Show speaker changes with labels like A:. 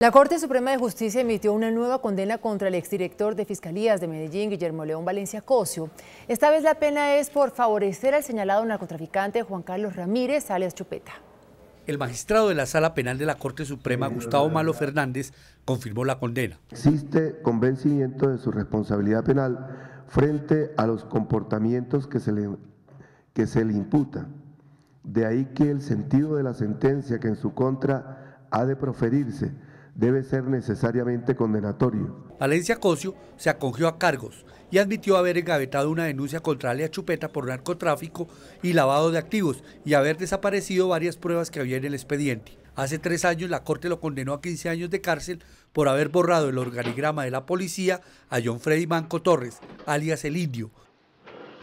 A: La Corte Suprema de Justicia emitió una nueva condena contra el exdirector de Fiscalías de Medellín, Guillermo León Valencia Cosio. Esta vez la pena es por favorecer al señalado narcotraficante Juan Carlos Ramírez, alias Chupeta.
B: El magistrado de la Sala Penal de la Corte Suprema, Gustavo Malo Fernández, confirmó la condena.
C: Existe convencimiento de su responsabilidad penal frente a los comportamientos que se le, que se le imputa. De ahí que el sentido de la sentencia que en su contra ha de proferirse debe ser necesariamente condenatorio.
B: Valencia Cosio se acogió a cargos y admitió haber engavetado una denuncia contra Alia Chupeta por narcotráfico y lavado de activos y haber desaparecido varias pruebas que había en el expediente. Hace tres años la Corte lo condenó a 15 años de cárcel por haber borrado el organigrama de la policía a John Freddy Manco Torres, alias El Indio,